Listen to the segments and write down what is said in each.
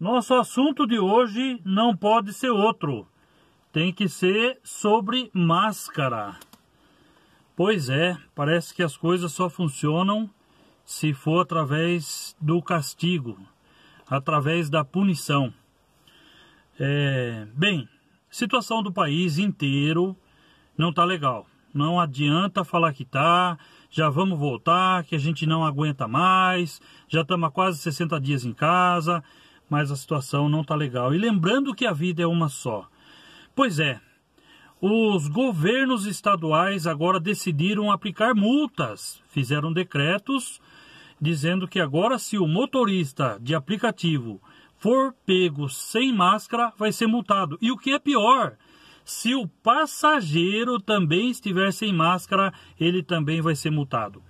Nosso assunto de hoje não pode ser outro. Tem que ser sobre máscara. Pois é, parece que as coisas só funcionam se for através do castigo, através da punição. É, bem, situação do país inteiro não está legal. Não adianta falar que tá, já vamos voltar, que a gente não aguenta mais, já estamos há quase 60 dias em casa, mas a situação não está legal. E lembrando que a vida é uma só. Pois é, os governos estaduais agora decidiram aplicar multas, fizeram decretos dizendo que agora se o motorista de aplicativo for pego sem máscara, vai ser multado. E o que é pior, se o passageiro também estiver sem máscara, ele também vai ser multado.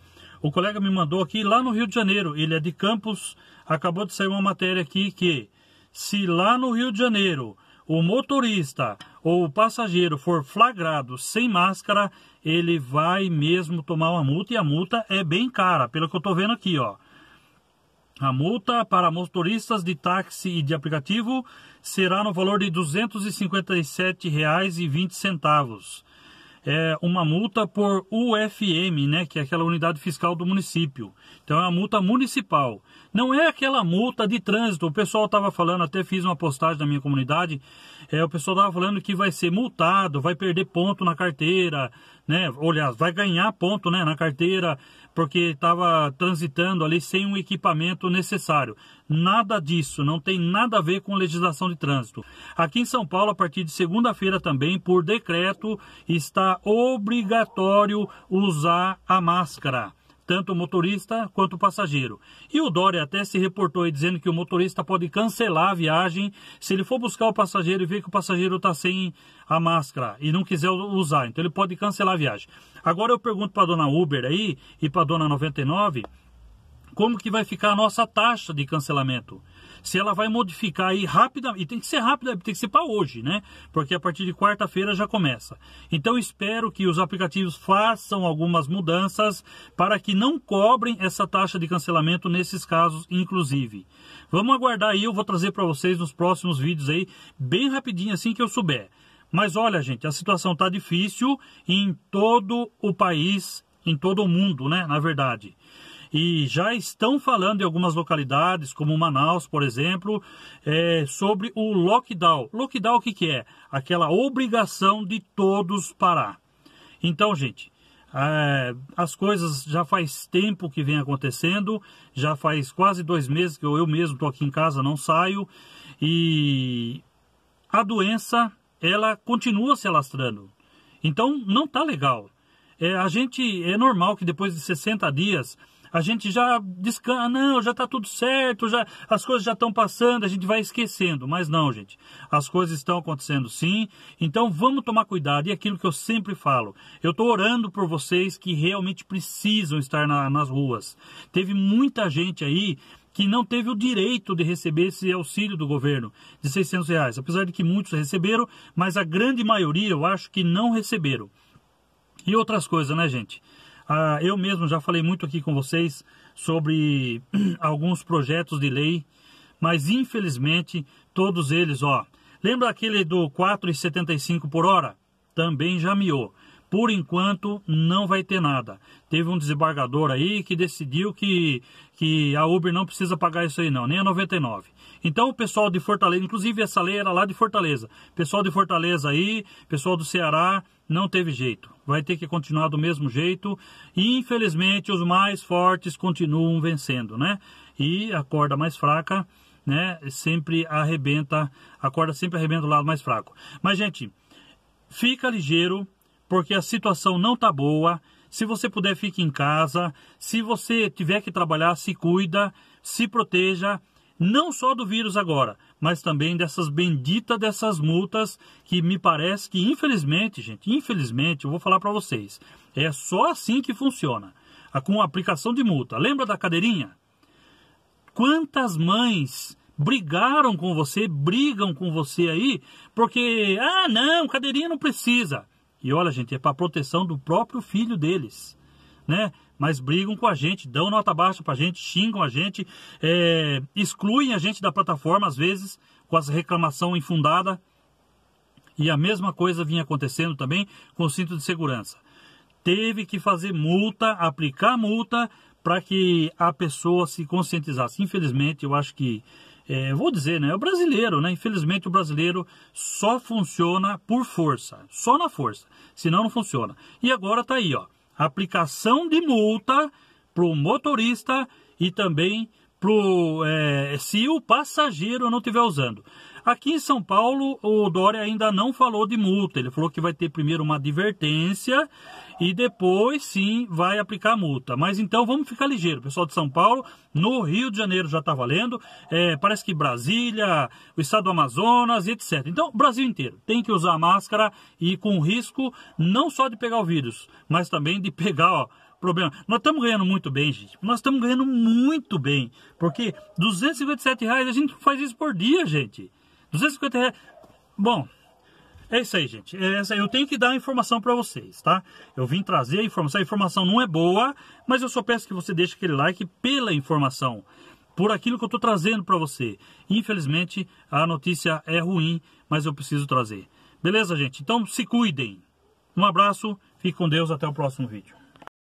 O colega me mandou aqui lá no Rio de Janeiro, ele é de Campos Acabou de sair uma matéria aqui que se lá no Rio de Janeiro o motorista ou o passageiro for flagrado sem máscara, ele vai mesmo tomar uma multa e a multa é bem cara, pelo que eu estou vendo aqui, ó. A multa para motoristas de táxi e de aplicativo será no valor de R$ 257,20 é, uma multa por UFM, né, que é aquela unidade fiscal do município. Então é uma multa municipal. Não é aquela multa de trânsito. O pessoal estava falando, até fiz uma postagem na minha comunidade, é, o pessoal estava falando que vai ser multado, vai perder ponto na carteira, né? aliás, vai ganhar ponto né, na carteira, porque estava transitando ali sem um equipamento necessário. Nada disso, não tem nada a ver com legislação de trânsito. Aqui em São Paulo, a partir de segunda-feira também, por decreto, está obrigatório usar a máscara tanto o motorista quanto o passageiro. E o Dória até se reportou aí dizendo que o motorista pode cancelar a viagem se ele for buscar o passageiro e ver que o passageiro está sem a máscara e não quiser usar. Então ele pode cancelar a viagem. Agora eu pergunto para a dona Uber aí e para a dona 99 como que vai ficar a nossa taxa de cancelamento. Se ela vai modificar aí rapidamente, e tem que ser rápida, tem que ser para hoje, né? Porque a partir de quarta-feira já começa. Então espero que os aplicativos façam algumas mudanças para que não cobrem essa taxa de cancelamento nesses casos, inclusive. Vamos aguardar aí, eu vou trazer para vocês nos próximos vídeos aí, bem rapidinho assim que eu souber. Mas olha, gente, a situação está difícil em todo o país, em todo o mundo, né? Na verdade e já estão falando em algumas localidades, como Manaus, por exemplo, é, sobre o lockdown. Lockdown o que, que é? Aquela obrigação de todos parar. Então, gente, é, as coisas já faz tempo que vem acontecendo, já faz quase dois meses que eu, eu mesmo estou aqui em casa, não saio, e a doença ela continua se alastrando. Então, não está legal. É, a gente é normal que depois de 60 dias a gente já descansa, ah, não, já está tudo certo, já as coisas já estão passando, a gente vai esquecendo. Mas não, gente, as coisas estão acontecendo sim, então vamos tomar cuidado. E é aquilo que eu sempre falo, eu estou orando por vocês que realmente precisam estar na, nas ruas. Teve muita gente aí que não teve o direito de receber esse auxílio do governo de 600 reais, apesar de que muitos receberam, mas a grande maioria eu acho que não receberam. E outras coisas, né, gente? Ah, eu mesmo já falei muito aqui com vocês sobre alguns projetos de lei, mas infelizmente todos eles, ó. Lembra aquele do 4,75 por hora? Também já miou por enquanto não vai ter nada. Teve um desembargador aí que decidiu que, que a Uber não precisa pagar isso aí não, nem a 99. Então o pessoal de Fortaleza, inclusive essa lei era lá de Fortaleza. Pessoal de Fortaleza aí, pessoal do Ceará, não teve jeito. Vai ter que continuar do mesmo jeito. E infelizmente os mais fortes continuam vencendo, né? E a corda mais fraca, né, sempre arrebenta, a corda sempre arrebenta o lado mais fraco. Mas gente, fica ligeiro porque a situação não tá boa. Se você puder, fique em casa. Se você tiver que trabalhar, se cuida, se proteja, não só do vírus agora, mas também dessas benditas dessas multas que me parece que infelizmente, gente, infelizmente, eu vou falar para vocês, é só assim que funciona, com a aplicação de multa. Lembra da cadeirinha? Quantas mães brigaram com você, brigam com você aí, porque ah, não, cadeirinha não precisa. E olha, gente, é para proteção do próprio filho deles, né? Mas brigam com a gente, dão nota baixa para a gente, xingam a gente, é, excluem a gente da plataforma às vezes com as reclamação infundada. E a mesma coisa vinha acontecendo também com o cinto de segurança. Teve que fazer multa, aplicar multa para que a pessoa se conscientizasse. Infelizmente, eu acho que é, vou dizer, né? É o brasileiro, né? Infelizmente o brasileiro só funciona por força, só na força, senão não funciona. E agora tá aí, ó, aplicação de multa pro motorista e também pro é, se o passageiro não estiver usando. Aqui em São Paulo, o Dória ainda não falou de multa. Ele falou que vai ter primeiro uma advertência e depois sim vai aplicar a multa. Mas então vamos ficar ligeiro, pessoal de São Paulo. No Rio de Janeiro já está valendo. É, parece que Brasília, o estado do Amazonas, etc. Então, Brasil inteiro tem que usar máscara e com risco não só de pegar o vírus, mas também de pegar, ó, problema. Nós estamos ganhando muito bem, gente. Nós estamos ganhando muito bem. Porque 257 reais a gente faz isso por dia, gente. 250 reais. Bom, é isso aí, gente. É eu tenho que dar a informação para vocês, tá? Eu vim trazer a informação. A informação não é boa, mas eu só peço que você deixe aquele like pela informação, por aquilo que eu estou trazendo para você. Infelizmente, a notícia é ruim, mas eu preciso trazer. Beleza, gente? Então se cuidem. Um abraço, fique com Deus, até o próximo vídeo.